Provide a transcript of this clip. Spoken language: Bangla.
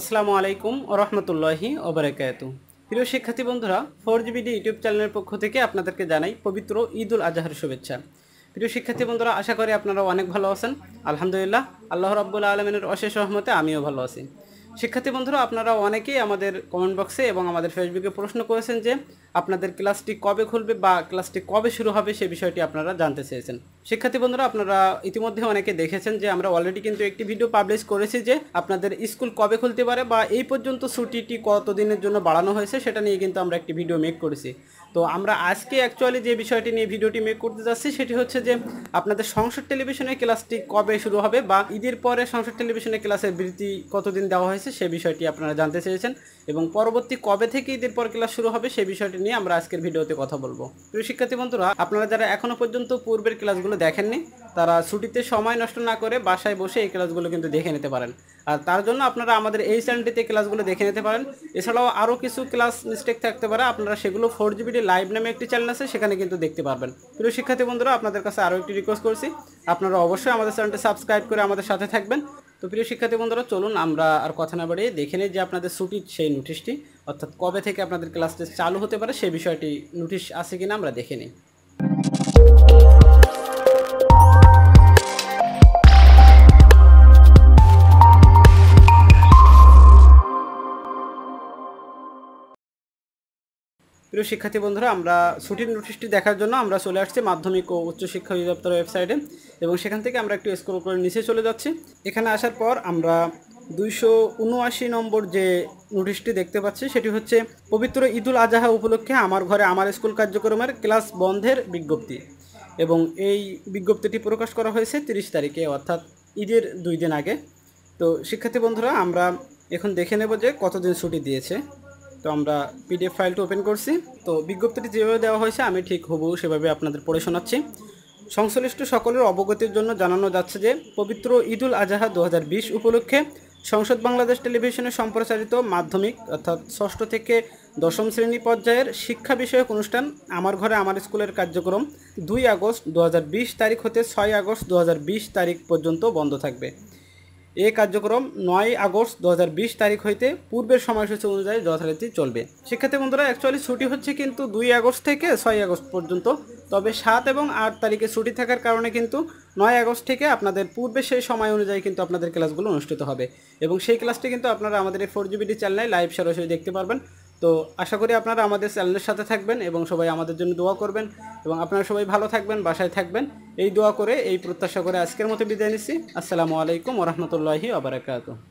আসসালামু আলাইকুম রহমতুল্লাহি ওবরাকাতু প্রিয় শিক্ষার্থী বন্ধুরা ফোর জিবিডি ইউটিউব চ্যানেলের পক্ষ থেকে আপনাদেরকে জানাই পবিত্র ঈদ উল আজহার শুভেচ্ছা প্রিয় শিক্ষার্থী বন্ধুরা আশা করি আপনারা অনেক ভালো আছেন আলহামদুলিল্লাহ আল্লাহ রব্বুল আলমিনের অশেষ রহমতে আমিও ভালো আছি শিক্ষার্থী বন্ধুরা আপনারা অনেকেই আমাদের কমেন্ট বক্সে এবং আমাদের ফেসবুকে প্রশ্ন করেছেন যে আপনাদের ক্লাসটি কবে খুলবে বা ক্লাসটি কবে শুরু হবে সে বিষয়টি আপনারা জানতে চেয়েছেন শিক্ষার্থী বন্ধুরা আপনারা ইতিমধ্যে অনেকে দেখেছেন যে আমরা অলরেডি কিন্তু একটি ভিডিও পাবলিশ করেছি যে আপনাদের স্কুল কবে খুলতে পারে বা এই পর্যন্ত ছুটিটি কতদিনের জন্য বাড়ানো হয়েছে সেটা নিয়ে কিন্তু আমরা একটি ভিডিও মেক করেছি তো আমরা আজকে অ্যাকচুয়ালি যে বিষয়টি নিয়ে ভিডিওটি মেক করতে যাচ্ছি সেটি হচ্ছে যে আপনাদের সংসদ টেলিভিশনে ক্লাসটি কবে শুরু হবে বা ঈদের পরে সংসদ টেলিভিশনে ক্লাসের বৃত্তি কতদিন দেওয়া হয়েছে আছে সে বিষয়টি আপনারা জানতে চেয়েছেন এবং পরবর্তী কবে থেকে ঈদের পর ক্লাস শুরু হবে সে বিষয়টি নিয়ে আমরা আজকের ভিডিওতে কথা বলবো প্রিয় শিক্ষার্থী বন্ধুরা আপনারা যারা এখনও পর্যন্ত পূর্বের ক্লাসগুলো দেখেননি তারা ছুটিতে সময় নষ্ট না করে বাসায় বসে এই ক্লাসগুলো কিন্তু দেখে নিতে পারেন আর তার জন্য আপনারা আমাদের এই চ্যানেলটিতে ক্লাসগুলো দেখে নিতে পারেন এছাড়াও আরও কিছু ক্লাস মিস্টেক থাকতে পারে আপনারা সেগুলো ফোর জিবিডি লাইভ নামে একটি চ্যানেল আছে সেখানে কিন্তু দেখতে পারবেন প্রিয় শিক্ষার্থী বন্ধুরা আপনাদের কাছে আরও একটি রিকোয়েস্ট করছি আপনারা অবশ্যই আমাদের চ্যানেলটি সাবস্ক্রাইব করে আমাদের সাথে থাকবেন তো প্রিয় শিক্ষার্থী বন্ধুরা চলুন আমরা আর কথা না বাড়িয়ে দেখে নিই যে আপনাদের ছুটির সেই নোটিশটি অর্থাৎ কবে থেকে আপনাদের ক্লাস টেস্ট চালু হতে পারে সে বিষয়টি নোটিশ আছে কিনা আমরা দেখে নিই প্রিয় শিক্ষার্থী বন্ধুরা আমরা ছুটির নোটিশটি দেখার জন্য আমরা চলে আসছি মাধ্যমিক ও উচ্চশিক্ষা অধিদপ্তর ওয়েবসাইটে এবং সেখান থেকে আমরা একটু স্ক্রল করে নিচে চলে যাচ্ছি এখানে আসার পর আমরা দুইশো উনআশি নম্বর যে নোটিশটি দেখতে পাচ্ছি সেটি হচ্ছে পবিত্র ঈদুল আজাহা উপলক্ষে আমার ঘরে আমার স্কুল কার্যক্রমের ক্লাস বন্ধের বিজ্ঞপ্তি এবং এই বিজ্ঞপ্তিটি প্রকাশ করা হয়েছে তিরিশ তারিখে অর্থাৎ ঈদের দুই দিন আগে তো শিক্ষার্থী বন্ধুরা আমরা এখন দেখে নেব যে কতদিন ছুটি দিয়েছে তো আমরা পিডিএফ ফাইলটা ওপেন করছি তো বিজ্ঞপ্তিটি যেভাবে দেওয়া হয়েছে আমি ঠিক হব সেভাবে আপনাদের পড়ে শোনাচ্ছি সংশ্লিষ্ট সকলের অবগতির জন্য জানানো যাচ্ছে যে পবিত্র ঈদুল আজহা দু উপলক্ষে সংসদ বাংলাদেশ টেলিভিশনে সম্প্রচারিত মাধ্যমিক অর্থাৎ ষষ্ঠ থেকে দশম শ্রেণী পর্যায়ের শিক্ষা বিষয়ক অনুষ্ঠান আমার ঘরে আমার স্কুলের কার্যক্রম দুই আগস্ট দু তারিখ হতে ছয় আগস্ট দু তারিখ পর্যন্ত বন্ধ থাকবে এ কার্যক্রম নয় আগস্ট দু তারিখ হইতে পূর্বের সময়সূচি অনুযায়ী যথারীতি চলবে শিক্ষার্থী বন্ধুরা অ্যাকচুয়ালি ছুটি হচ্ছে কিন্তু দুই আগস্ট থেকে ছয় আগস্ট পর্যন্ত তবে সাত এবং আট তারিখে ছুটি থাকার কারণে কিন্তু নয় আগস্ট থেকে আপনাদের পূর্বে সেই সময় অনুযায়ী কিন্তু আপনাদের ক্লাসগুলো অনুষ্ঠিত হবে এবং সেই ক্লাসটি কিন্তু আপনারা আমাদের এই ফোর জিবিটি চ্যানেলে লাইভ সরাসরি দেখতে পারবেন তো আশা করি আপনারা আমাদের চ্যানেলের সাথে থাকবেন এবং সবাই আমাদের জন্য দোয়া করবেন এবং আপনারা সবাই ভালো থাকবেন বাসায় থাকবেন এই দোয়া করে এই প্রত্যাশা করে আজকের মতো বিদায় নিচ্ছি আসসালামু আলাইকুম ওরহমতুল্লাহি আবরাকাত